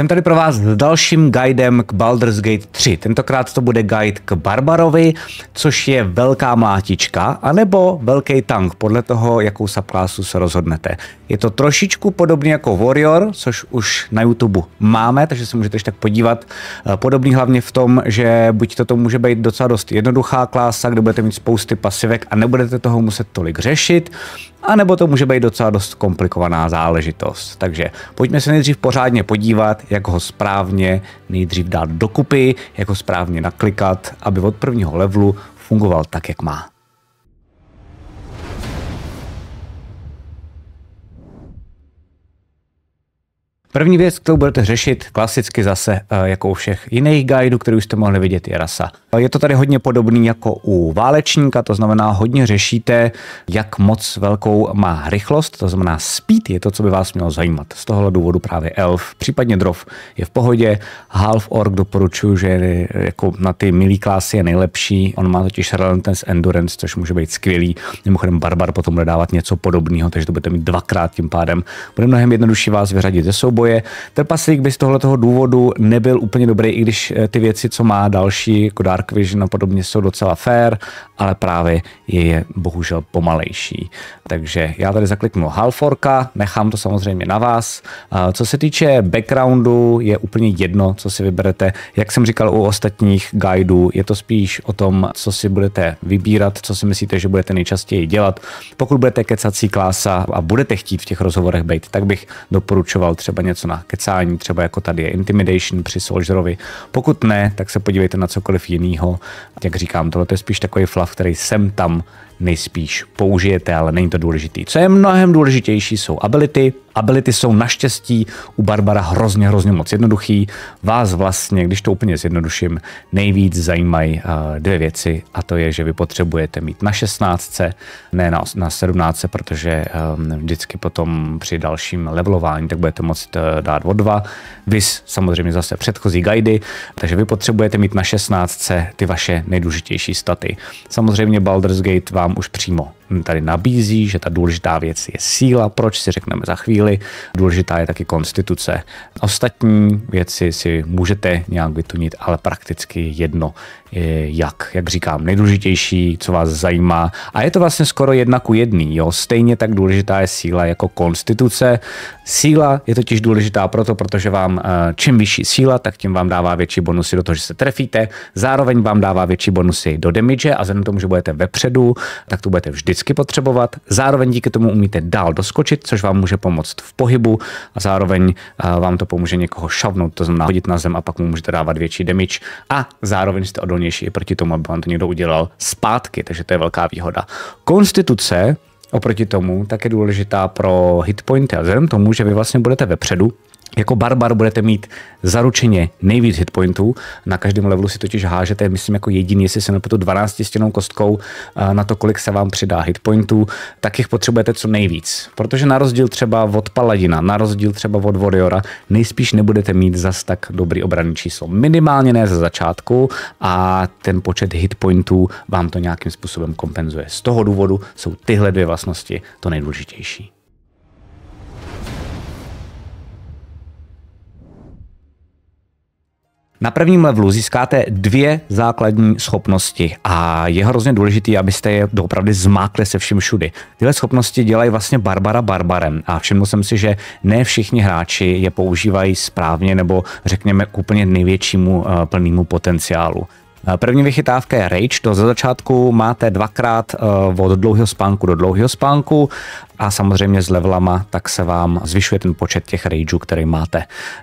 Jsem tady pro vás s dalším guidem k Baldur's Gate 3. Tentokrát to bude guide k Barbarovi, což je velká mlátička, anebo velký tank, podle toho, jakou subklásu se rozhodnete. Je to trošičku podobný jako Warrior, což už na YouTube máme, takže se můžete tak podívat. Eh, podobný hlavně v tom, že buď to může být docela dost jednoduchá klása, kde budete mít spousty pasivek a nebudete toho muset tolik řešit, anebo to může být docela dost komplikovaná záležitost. Takže pojďme se nejdřív pořádně podívat, jak ho správně nejdřív dát dokupy, jak ho správně naklikat, aby od prvního levelu fungoval tak, jak má. První věc, kterou budete řešit klasicky zase eh, jako u všech jiných guidů, který už jste mohli vidět, je rasa. Je to tady hodně podobný jako u válečníka, to znamená hodně řešíte, jak moc velkou má rychlost, to znamená speed je to, co by vás mělo zajímat. Z tohohle důvodu právě elf, případně drov je v pohodě, half org doporučuji, že jako na ty milý klásy je nejlepší, on má totiž relentless endurance, což může být skvělý. Mimochodem barbar potom bude dávat něco podobného, takže to budete mít dvakrát tím pádem. Bude mnohem jednodušší vás vyřadit ze souboru souboje. Trpaslík by z tohoto důvodu nebyl úplně dobrý, i když eh, ty věci, co má další, jako Dark Vision a podobně, jsou docela fair, ale právě je, je bohužel pomalejší. Takže já tady zakliknu Halforka, nechám to samozřejmě na vás. Co se týče backgroundu, je úplně jedno, co si vyberete. Jak jsem říkal u ostatních guideů, je to spíš o tom, co si budete vybírat, co si myslíte, že budete nejčastěji dělat. Pokud budete kecací klása a budete chtít v těch rozhovorech být, tak bych doporučoval třeba něco na kecání, třeba jako tady je Intimidation při Soldierovi. Pokud ne, tak se podívejte na cokoliv jiného. Jak říkám, tohle je spíš takový flav, který sem tam nejspíš použijete, ale není to důležitý. Co je mnohem důležitější, jsou ability. Ability jsou naštěstí u Barbara hrozně, hrozně moc jednoduchý. Vás vlastně, když to úplně zjednoduším, nejvíc zajímají eh, dvě věci a to je, že vy potřebujete mít na 16, ne na, na 17, protože eh, vždycky potom při dalším levelování tak budete moct eh, dát o dva. Vy samozřejmě zase předchozí guidy, takže vy potřebujete mít na 16 ty vaše nejdůležitější staty. Samozřejmě Baldur's Gate vám už přímo tady nabízí, že ta důležitá věc je síla, proč si řekneme za chvíli, důležitá je taky konstituce. Ostatní věci si můžete nějak vytunit, ale prakticky jedno, jak, jak říkám, nejdůležitější, co vás zajímá. A je to vlastně skoro jedna ku jedný, jo? stejně tak důležitá je síla jako konstituce. Síla je totiž důležitá proto, protože vám eh, čím vyšší síla, tak tím vám dává větší bonusy do toho, že se trefíte, zároveň vám dává větší bonusy do damage a vzhledem tomu, že budete vepředu, tak to budete vždycky vždycky potřebovat. Zároveň díky tomu umíte dál doskočit, což vám může pomoct v pohybu a zároveň eh, vám to pomůže někoho šavnout, to znamená hodit na zem a pak mu můžete dávat větší damage a zároveň jste odolnější i proti tomu, aby vám to někdo udělal zpátky, takže to je velká výhoda. Konstituce oproti tomu tak je důležitá pro hitpointy a zem tomu, že vy vlastně budete vepředu, jako barbar budete mít zaručeně nejvíc hitpointů. Na každém levelu si totiž hážete, myslím, jako jediný, jestli se nepotu 12 stěnou kostkou eh, na to, kolik se vám přidá hitpointů, tak jich potřebujete co nejvíc. Protože na rozdíl třeba od Paladina, na rozdíl třeba od Warriora, nejspíš nebudete mít zas tak dobrý obranný číslo. Minimálně ne ze začátku a ten počet hitpointů vám to nějakým způsobem kompenzuje. Z toho důvodu jsou tyhle dvě vlastnosti to nejdůležitější. Na prvním levelu získáte dvě základní schopnosti a je hrozně důležité, abyste je doopravdy zmákli se vším všudy. Tyhle schopnosti dělají vlastně Barbara Barbarem a všiml jsem si, že ne všichni hráči je používají správně nebo řekněme k úplně největšímu eh, plnému potenciálu. Eh, první vychytávka je Rage, to za začátku máte dvakrát eh, od dlouhého spánku do dlouhého spánku, a samozřejmě s levelama tak se vám zvyšuje ten počet těch rageů, který máte.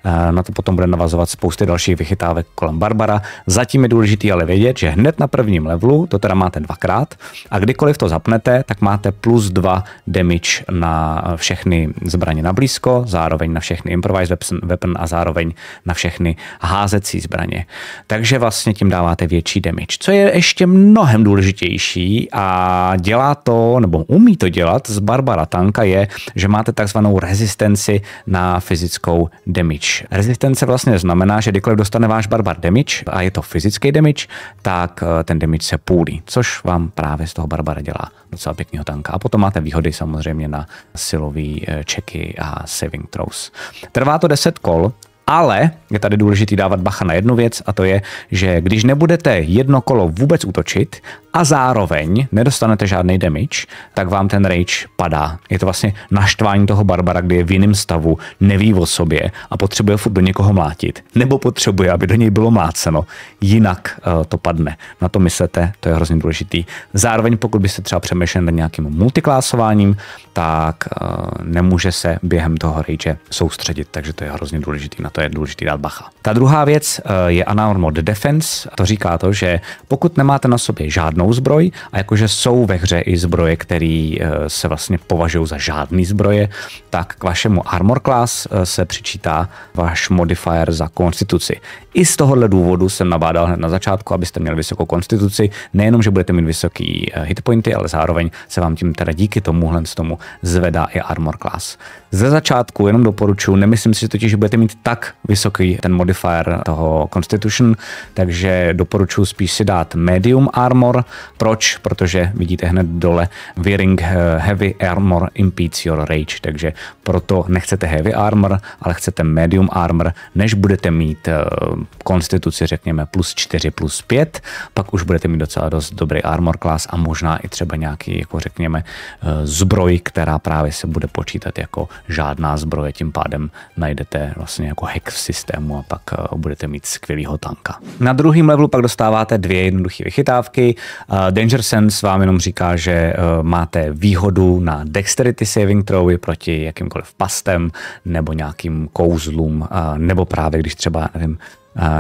Eh, na to potom bude navazovat spousty dalších vychytávek kolem Barbara. Zatím je důležité ale vědět, že hned na prvním levelu, to teda máte dvakrát, a kdykoliv to zapnete, tak máte plus dva damage na všechny zbraně na blízko, zároveň na všechny improvised weapon a zároveň na všechny házecí zbraně. Takže vlastně tím dáváte větší damage. Co je ještě mnohem důležitější a dělá to, nebo umí to dělat z Barbara tanka je, že máte takzvanou rezistenci na fyzickou damage. Rezistence vlastně znamená, že kdykoliv dostane váš barbar damage a je to fyzický damage, tak eh, ten damage se půlí, což vám právě z toho barbara dělá docela pěknýho tanka. A potom máte výhody samozřejmě na silový čeky eh, a saving throws. Trvá to 10 kol, ale je tady důležité dávat bacha na jednu věc a to je, že když nebudete jedno kolo vůbec útočit a zároveň nedostanete žádný damage, tak vám ten rage padá. Je to vlastně naštvání toho Barbara, kdy je v jiném stavu, neví o sobě a potřebuje furt do někoho mlátit. Nebo potřebuje, aby do něj bylo mláceno. Jinak uh, to padne. Na to myslete, to je hrozně důležitý. Zároveň pokud byste třeba přemýšleli nad nějakým multiklásováním, tak uh, nemůže se během toho rage soustředit, takže to je hrozně důležitý na to to je důležité dát bacha. Ta druhá věc eh, je Unarmored Defense. To říká to, že pokud nemáte na sobě žádnou zbroj, a jakože jsou ve hře i zbroje, které eh, se vlastně považují za žádný zbroje, tak k vašemu Armor Class eh, se přičítá váš modifier za konstituci. I z tohohle důvodu jsem nabádal hned na začátku, abyste měli vysokou konstituci. Nejenom, že budete mít vysoký hitpointy, ale zároveň se vám tím teda díky tomuhle tomu zvedá i Armor Class. Ze začátku jenom doporučuji, nemyslím si že totiž, že budete mít tak vysoký ten modifier toho Constitution, takže doporučuji spíš si dát Medium Armor. Proč? Protože vidíte hned dole Wearing eh, Heavy Armor impedes your rage, takže proto nechcete Heavy Armor, ale chcete Medium Armor, než budete mít eh, konstituci řekněme plus 4, plus 5, pak už budete mít docela dost dobrý armor class a možná i třeba nějaký, jako řekněme, eh, zbroj, která právě se bude počítat jako žádná zbroje, tím pádem najdete vlastně jako hack v systému a pak eh, budete mít skvělýho tanka. Na druhém levelu pak dostáváte dvě jednoduché vychytávky. Eh, Danger Sense vám jenom říká, že eh, máte výhodu na dexterity saving Throw proti jakýmkoliv pastem nebo nějakým kouzlům, nebo právě když třeba nevím,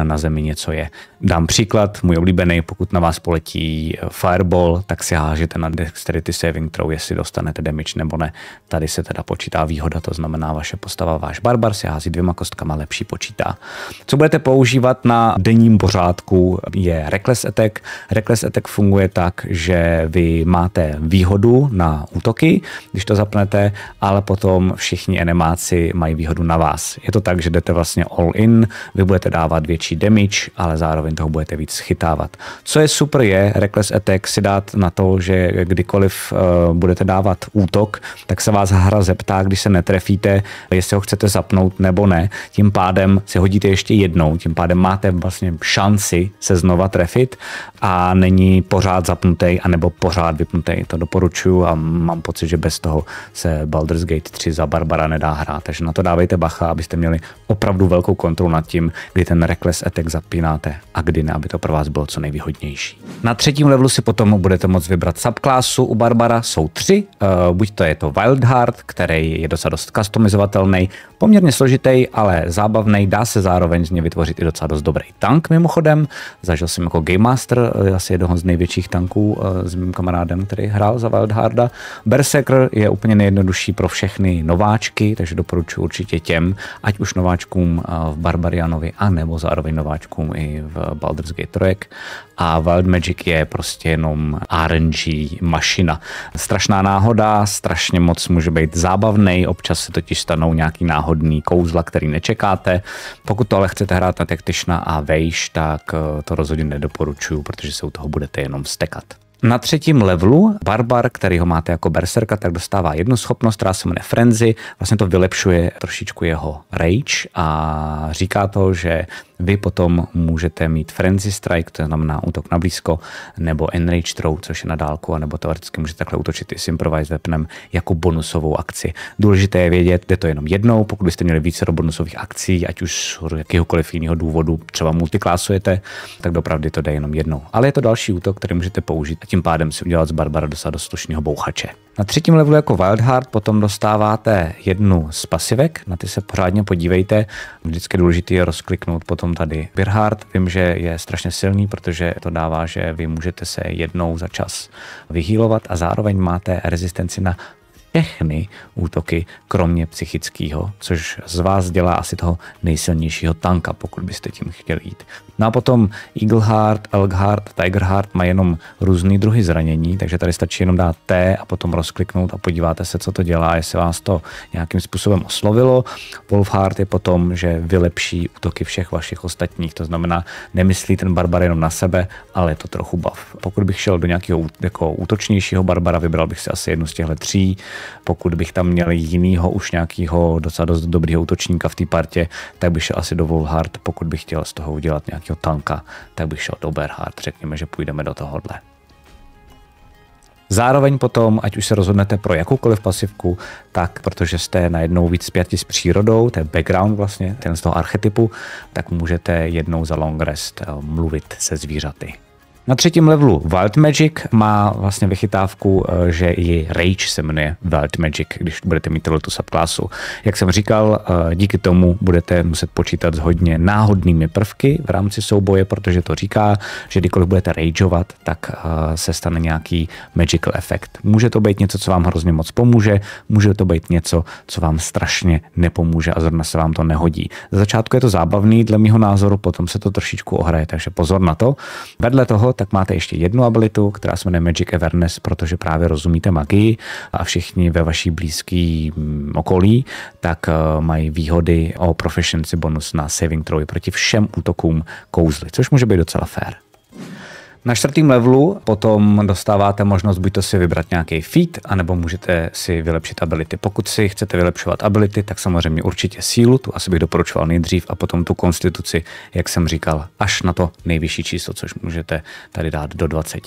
na zemi něco je. Dám příklad, můj oblíbený, pokud na vás poletí fireball, tak si hážete na dexterity saving throw, jestli dostanete damage nebo ne. Tady se teda počítá výhoda, to znamená vaše postava, váš barbar si hází dvěma kostkama, lepší počítá. Co budete používat na denním pořádku je reckless attack. Reckless attack funguje tak, že vy máte výhodu na útoky, když to zapnete, ale potom všichni enemáci mají výhodu na vás. Je to tak, že jdete vlastně all in, vy budete dávat větší damage, ale zároveň toho budete víc schytávat. Co je super je, Reckless Attack si dát na to, že kdykoliv uh, budete dávat útok, tak se vás hra zeptá, když se netrefíte, jestli ho chcete zapnout nebo ne. Tím pádem si hodíte ještě jednou, tím pádem máte vlastně šanci se znova trefit a není pořád zapnutý anebo pořád vypnutý. To doporučuju a mám pocit, že bez toho se Baldur's Gate 3 za Barbara nedá hrát. Takže na to dávejte bacha, abyste měli opravdu velkou kontrolu nad tím, kdy ten Reckless Attack zapínáte a kdy ne, aby to pro vás bylo co nejvýhodnější. Na třetím levelu si potom budete moct vybrat subklásu u Barbara, jsou tři, eh, buď to je to Wildheart, který je docela dost customizovatelný, poměrně složitý, ale zábavný, dá se zároveň z něj vytvořit i docela dost dobrý tank mimochodem, zažil jsem jako Game Master, eh, asi jednoho z největších tanků eh, s mým kamarádem, který hrál za Wildharda. Berserker je úplně nejjednodušší pro všechny nováčky, takže doporučuji určitě těm, ať už nováčkům v Barbarianovi, a nebo zároveň nováčkům i v Baldur's Gate 3. A Wild Magic je prostě jenom RNG mašina. Strašná náhoda, strašně moc může být zábavný, občas se totiž stanou nějaký náhodný kouzla, který nečekáte. Pokud to ale chcete hrát na Tektyšna a Vejš, tak eh, to rozhodně nedoporučuju, protože se u toho budete jenom stekat. Na třetím levelu Barbar, který ho máte jako berserka, tak dostává jednu schopnost, která se jmenuje Frenzy. Vlastně to vylepšuje trošičku jeho rage a říká to, že vy potom můžete mít frenzy strike, to znamená útok na blízko, nebo enrage throw, což je na dálku, nebo teoreticky můžete takhle útočit i s improvised weaponem jako bonusovou akci. Důležité je vědět, jde to jenom jednou, pokud byste měli více bonusových akcí, ať už jakéhokoliv jiného důvodu, třeba multiklásujete, tak dopravdy to jde jenom jednou. Ale je to další útok, který můžete použít a tím pádem si udělat z Barbara dosa do slušného bouchače. Na třetím levelu jako Wildheart potom dostáváte jednu z pasivek, na ty se pořádně podívejte. Vždycky důležité je rozkliknout potom tady Birhard. Vím, že je strašně silný, protože to dává, že vy můžete se jednou za čas vyhýlovat a zároveň máte rezistenci na všechny útoky, kromě psychického, což z vás dělá asi toho nejsilnějšího tanka, pokud byste tím chtěli jít. No a potom Eagle Heart, Elk Heart, Tiger Heart má jenom různý druhy zranění, takže tady stačí jenom dát T a potom rozkliknout a podíváte se, co to dělá, jestli vás to nějakým způsobem oslovilo. Wolf Heart je potom, že vylepší útoky všech vašich ostatních, to znamená, nemyslí ten barbar jenom na sebe, ale je to trochu bav. Pokud bych šel do nějakého jako útočnějšího barbara, vybral bych si asi jednu z těchto tří, pokud bych tam měl jinýho už nějakého docela dost dobrýho útočníka v té partě, tak bych šel asi do Volhard. Pokud bych chtěl z toho udělat nějakého tanka, tak bych šel do Berhard. Řekněme, že půjdeme do tohohle. Zároveň potom, ať už se rozhodnete pro jakoukoliv pasivku, tak protože jste najednou víc zpěti s přírodou, to je background vlastně, ten z toho archetypu, tak můžete jednou za long rest eh, mluvit se zvířaty. Na třetím levelu Wild Magic má vlastně vychytávku, eh, že i Rage se jmenuje Wild Magic, když budete mít tu subklasu. Jak jsem říkal, eh, díky tomu budete muset počítat s hodně náhodnými prvky v rámci souboje, protože to říká, že kdykoliv budete rageovat, tak eh, se stane nějaký magical efekt. Může to být něco, co vám hrozně moc pomůže, může to být něco, co vám strašně nepomůže a zrovna se vám to nehodí. Za začátku je to zábavný, dle mého názoru, potom se to trošičku ohraje, takže pozor na to. Vedle toho tak máte ještě jednu abilitu, která se jmenuje Magic Everness, protože právě rozumíte magii a všichni ve vaší blízký mm, okolí, tak eh, mají výhody o proficiency bonus na saving throw proti všem útokům kouzly, což může být docela fair. Na čtvrtém levelu potom dostáváte možnost buď to si vybrat nějaký feed, anebo můžete si vylepšit ability. Pokud si chcete vylepšovat ability, tak samozřejmě určitě sílu, tu asi bych doporučoval nejdřív, a potom tu konstituci, jak jsem říkal, až na to nejvyšší číslo, což můžete tady dát do 20.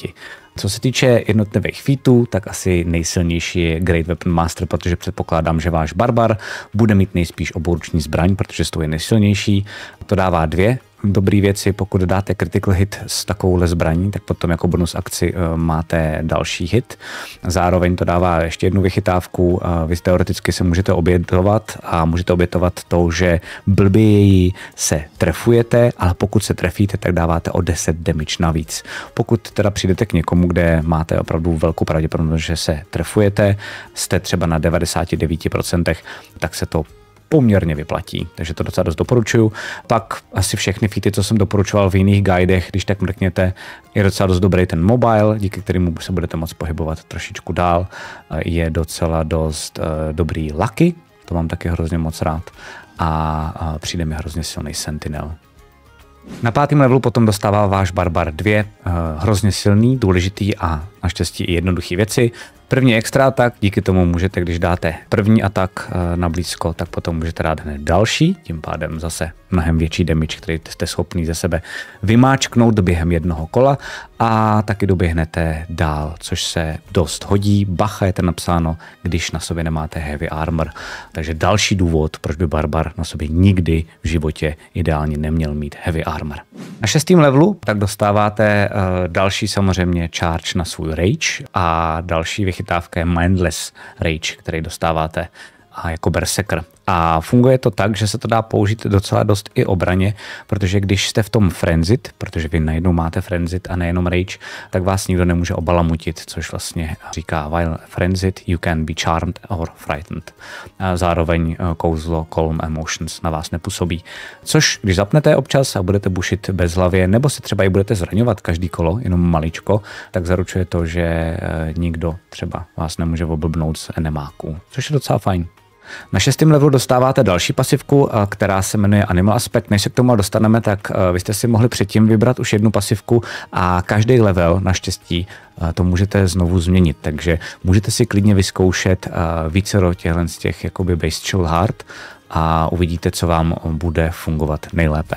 Co se týče jednotlivých feetů, tak asi nejsilnější je Great Weapon Master, protože předpokládám, že váš barbar bude mít nejspíš obouruční zbraň, protože s tou je nejsilnější. To dává dvě dobrý věc je, pokud dáte critical hit s takovouhle zbraní, tak potom jako bonus akci eh, máte další hit. Zároveň to dává ještě jednu vychytávku. Vy teoreticky se můžete obětovat a můžete obětovat to, že blběji se trefujete, ale pokud se trefíte, tak dáváte o 10 damage navíc. Pokud teda přijdete k někomu, kde máte opravdu velkou pravděpodobnost, že se trefujete, jste třeba na 99%, tak se to poměrně vyplatí, takže to docela dost doporučuju. Pak asi všechny feety, co jsem doporučoval v jiných guidech, když tak mrkněte, je docela dost dobrý ten mobile, díky kterému se budete moct pohybovat trošičku dál. Je docela dost eh, dobrý Lucky, to mám taky hrozně moc rád a přijde mi hrozně silný Sentinel. Na pátém levelu potom dostává váš Barbar dvě eh, hrozně silný, důležitý a naštěstí i jednoduchý věci. První extra tak díky tomu můžete, když dáte první atak eh, na blízko, tak potom můžete dát hned další, tím pádem zase mnohem větší damage, který jste schopný ze sebe vymáčknout během jednoho kola a taky doběhnete dál, což se dost hodí. Bacha je to napsáno, když na sobě nemáte heavy armor. Takže další důvod, proč by barbar na sobě nikdy v životě ideálně neměl mít heavy armor. Na šestém levelu tak dostáváte eh, další samozřejmě charge na svůj rage a další vychytávání chytávka je Mindless Rage, který dostáváte a jako berserker a funguje to tak, že se to dá použít docela dost i obraně, protože když jste v tom frenzit, protože vy najednou máte frenzit a nejenom rage, tak vás nikdo nemůže obalamutit, což vlastně říká while frenzit, you can be charmed or frightened. A zároveň eh, kouzlo calm emotions na vás nepůsobí. Což, když zapnete občas a budete bušit bez hlavě, nebo se třeba i budete zraňovat každý kolo, jenom maličko, tak zaručuje to, že eh, nikdo třeba vás nemůže oblbnout z enemáku, což je docela fajn. Na šestém levelu dostáváte další pasivku, která se jmenuje Animal Aspect. Než se k tomu dostaneme, tak e, vy jste si mohli předtím vybrat už jednu pasivku a každý level naštěstí e, to můžete znovu změnit. Takže můžete si klidně vyzkoušet e, více těchto z těch jakoby base chill hard a uvidíte, co vám bude fungovat nejlépe.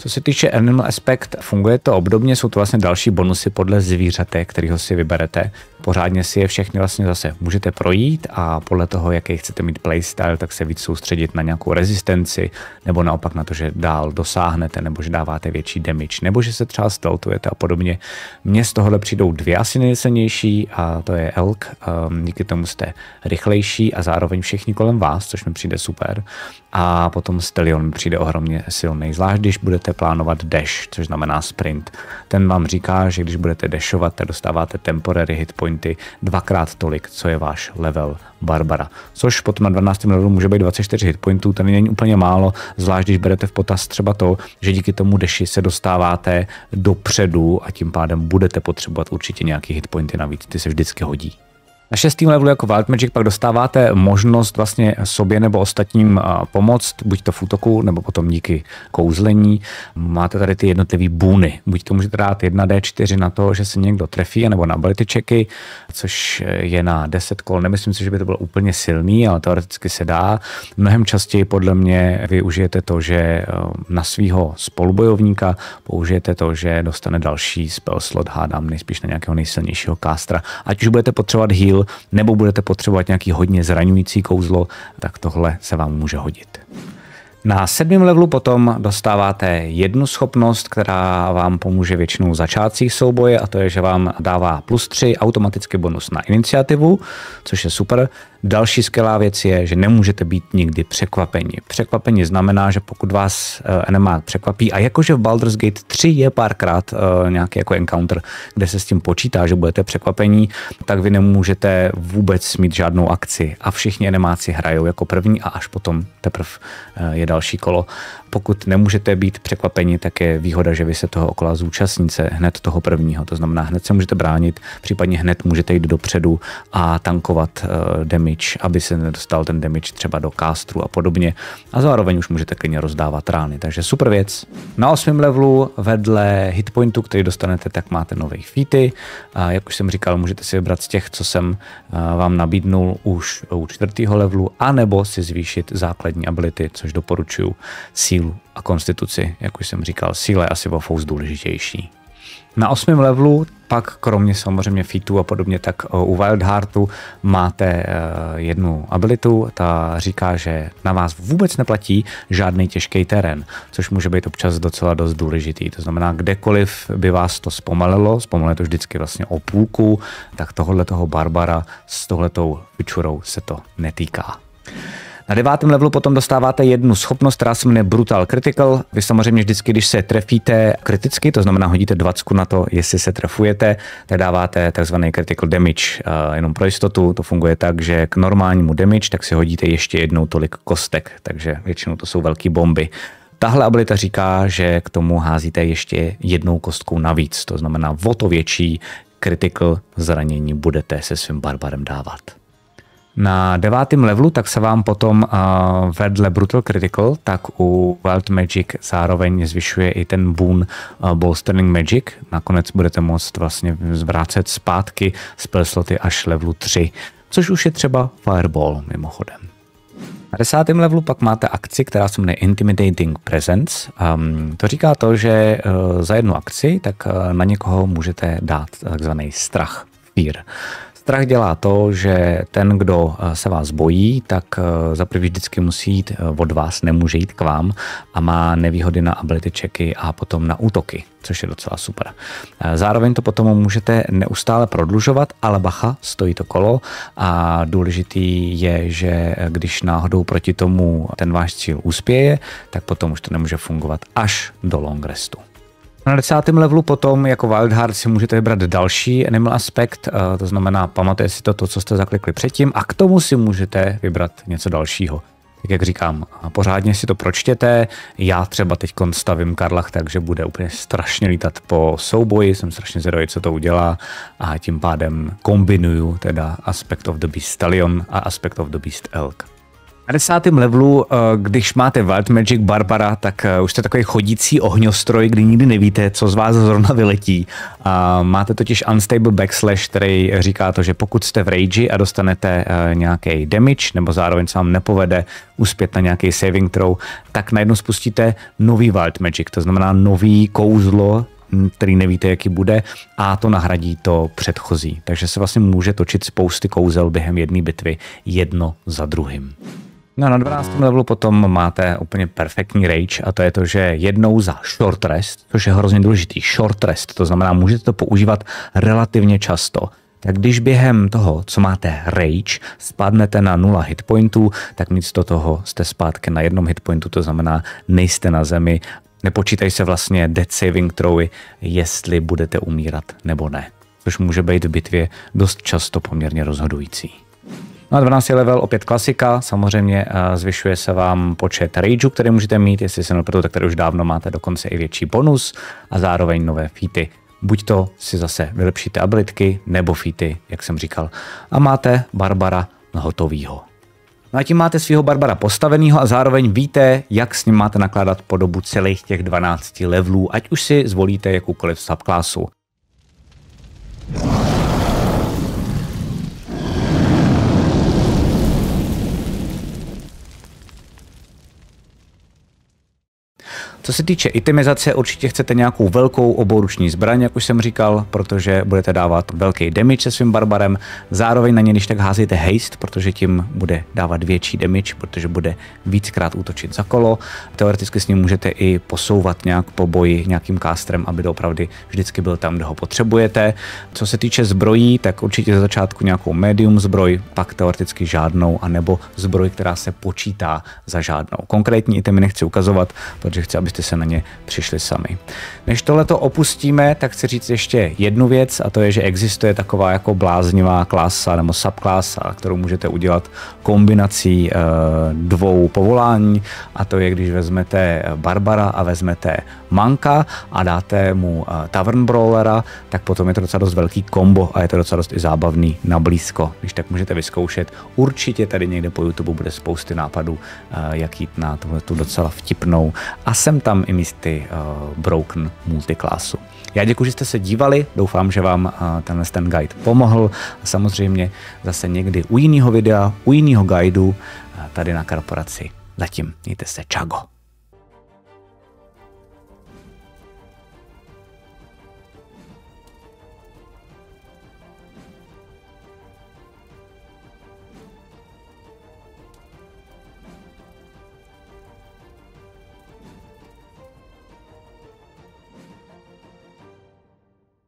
Co se týče Animal Aspect, funguje to obdobně, jsou to vlastně další bonusy podle zvířete, kterého si vyberete. Pořádně si je všechny vlastně zase můžete projít a podle toho, jaký chcete mít playstyle, tak se víc soustředit na nějakou rezistenci, nebo naopak na to, že dál dosáhnete, nebo že dáváte větší damage, nebo že se třeba steltujete a podobně. Mně z tohohle přijdou dvě asi nejcennější a to je Elk, ehm, díky tomu jste rychlejší a zároveň všichni kolem vás, což mi přijde super. A potom Stelion přijde ohromně silný, zvlášť když budete můžete plánovat dash, což znamená sprint. Ten vám říká, že když budete dashovat, tak dostáváte temporary hit pointy dvakrát tolik, co je váš level Barbara. Což potom na 12. levelu může být 24 hit pointů, to není úplně málo, zvlášť když berete v potaz třeba to, že díky tomu deši se dostáváte dopředu a tím pádem budete potřebovat určitě nějaký hit pointy navíc, ty se vždycky hodí. Na šestém levelu jako Wild Magic pak dostáváte možnost vlastně sobě nebo ostatním pomoct, buď to v útoku, nebo potom díky kouzlení. Máte tady ty jednotlivé bůny. Buď to můžete dát 1D4 na to, že se někdo trefí, nebo na ability checky, což je na 10 kol. Nemyslím si, že by to bylo úplně silný, ale teoreticky se dá. Mnohem častěji podle mě využijete to, že na svého spolubojovníka použijete to, že dostane další spell slot, hádám nejspíš na nějakého nejsilnějšího kástra. Ať už budete potřebovat heal kouzl, nebo budete potřebovat nějaký hodně zraňující kouzlo, tak tohle se vám může hodit. Na sedmém levelu potom dostáváte jednu schopnost, která vám pomůže většinou začátcích souboje a to je, že vám dává plus 3 automaticky bonus na iniciativu, což je super. Další skvělá věc je, že nemůžete být nikdy překvapeni. Překvapení znamená, že pokud vás eh, NMA překvapí, a jakože v Baldur's Gate 3 je párkrát eh, nějaký jako encounter, kde se s tím počítá, že budete překvapení, tak vy nemůžete vůbec mít žádnou akci. A všichni NMáci hrajou jako první a až potom teprve eh, je další kolo. Pokud nemůžete být překvapeni, tak je výhoda, že vy se toho okola zúčastníte hned toho prvního. To znamená, hned se můžete bránit, případně hned můžete jít dopředu a tankovat demi damage, aby se nedostal ten damage třeba do kástru a podobně. A zároveň už můžete klidně rozdávat rány, takže super věc. Na osmém levelu vedle hitpointu, který dostanete, tak máte nové feety. A jak už jsem říkal, můžete si vybrat z těch, co jsem vám nabídnul už u čtvrtého levelu, anebo si zvýšit základní ability, což doporučuji sílu a konstituci. Jak už jsem říkal, síla je asi o důležitější. Na osmém levelu pak kromě samozřejmě featů a podobně, tak eh, u Heartu máte eh, jednu abilitu, ta říká, že na vás vůbec neplatí žádný těžký terén, což může být občas docela dost důležitý. To znamená, kdekoliv by vás to zpomalilo, zpomalilo to vždycky vlastně o půlku, tak tohle toho Barbara s tohletou vyčurou se to netýká. Na devátém levelu potom dostáváte jednu schopnost, která se jmenuje Brutal Critical. Vy samozřejmě vždycky, když se trefíte kriticky, to znamená hodíte 20 na to, jestli se trefujete, tak dáváte takzvaný critical damage. Eh, jenom pro jistotu to funguje tak, že k normálnímu damage tak si hodíte ještě jednou tolik kostek, takže většinou to jsou velké bomby. Tahle abilita říká, že k tomu házíte ještě jednou kostkou navíc, to znamená o to větší critical zranění budete se svým barbarem dávat. Na devátém levelu tak se vám potom uh, vedle Brutal Critical, tak u Wild Magic zároveň zvyšuje i ten boon uh, Bolstering Magic. Nakonec budete moct vlastně zvrácet zpátky z sloty až levelu 3, což už je třeba Fireball mimochodem. Na desátém levelu pak máte akci, která se jmenuje Intimidating Presence. Um, to říká to, že uh, za jednu akci tak uh, na někoho můžete dát takzvaný strach, fear. Uh, Strach dělá to, že ten, kdo eh, se vás bojí, tak eh, prvý vždycky musí jít eh, od vás, nemůže jít k vám a má nevýhody na ability checky a potom na útoky, což je docela super. Zároveň to potom můžete neustále prodlužovat, ale bacha, stojí to kolo a důležitý je, že když náhodou proti tomu ten váš cíl uspěje, tak potom už to nemůže fungovat až do long restu. Na desátém levelu potom jako Heart si můžete vybrat další Animal aspekt. Eh, to znamená pamatujte si to, to, co jste zaklikli předtím a k tomu si můžete vybrat něco dalšího. Tak jak říkám, pořádně si to pročtěte. Já třeba teď stavím Karlach, takže bude úplně strašně lítat po souboji, jsem strašně zvědavý, co to udělá a tím pádem kombinuju teda Aspect of the Beast Stallion a Aspect of the Beast Elk. 50. levelu, eh, když máte Wild Magic Barbara, tak eh, už jste takový chodící ohňostroj, kdy nikdy nevíte, co z vás zrovna vyletí. A máte totiž Unstable Backslash, který říká to, že pokud jste v rage a dostanete eh, nějaký damage, nebo zároveň se vám nepovede uspět na nějaký saving throw, tak najednou spustíte nový Wild Magic, to znamená nový kouzlo, hm, který nevíte, jaký bude, a to nahradí to předchozí. Takže se vlastně může točit spousty kouzel během jedné bitvy, jedno za druhým. No na 12. levelu potom máte úplně perfektní rage a to je to, že jednou za short rest, což je hrozně důležitý, short rest, to znamená, můžete to používat relativně často. Tak když během toho, co máte rage, spadnete na 0 pointů, tak místo toho jste zpátky na jednom hit pointu, to znamená, nejste na zemi, nepočítají se vlastně death saving throwy, jestli budete umírat nebo ne, což může být v bitvě dost často poměrně rozhodující. No a 12 level opět klasika, samozřejmě eh, zvyšuje se vám počet rageů, které můžete mít, jestli se nepletu, tak tady už dávno máte dokonce i větší bonus a zároveň nové feety. Buď to si zase vylepšíte abilitky nebo feety, jak jsem říkal. A máte Barbara na hotovýho. No a tím máte svého Barbara postaveného a zároveň víte, jak s ním máte nakládat po dobu celých těch 12 levelů, ať už si zvolíte jakoukoliv subklasu. Co se týče itemizace, určitě chcete nějakou velkou oboruční zbraň, jak už jsem říkal, protože budete dávat velký damage se svým barbarem. Zároveň na ně, když tak házíte haste, protože tím bude dávat větší damage, protože bude víckrát útočit za kolo. Teoreticky s ním můžete i posouvat nějak po boji nějakým kástrem, aby doopravdy vždycky byl tam, kde ho potřebujete. Co se týče zbrojí, tak určitě za začátku nějakou medium zbroj, pak teoreticky žádnou, anebo zbroj, která se počítá za žádnou. Konkrétní itemy nechci ukazovat, protože chci, abyste abyste se na ně přišli sami. Než tohleto opustíme, tak chci říct ještě jednu věc a to je, že existuje taková jako bláznivá klasa nebo subklasa, kterou můžete udělat kombinací eh, dvou povolání a to je, když vezmete Barbara a vezmete manka a dáte mu eh, tavern brawlera, tak potom je to docela dost velký kombo a je to docela dost i zábavný na blízko, když tak můžete vyzkoušet. Určitě tady někde po YouTube bude spousty nápadů, eh, jak jít na tu docela vtipnou a jsem tam i místy eh, broken multiklásu. Já děkuji, že jste se dívali, doufám, že vám tenhle ten guide pomohl. Samozřejmě zase někdy u jiného videa, u jiného guideu tady na korporaci. Zatím mějte se, čago.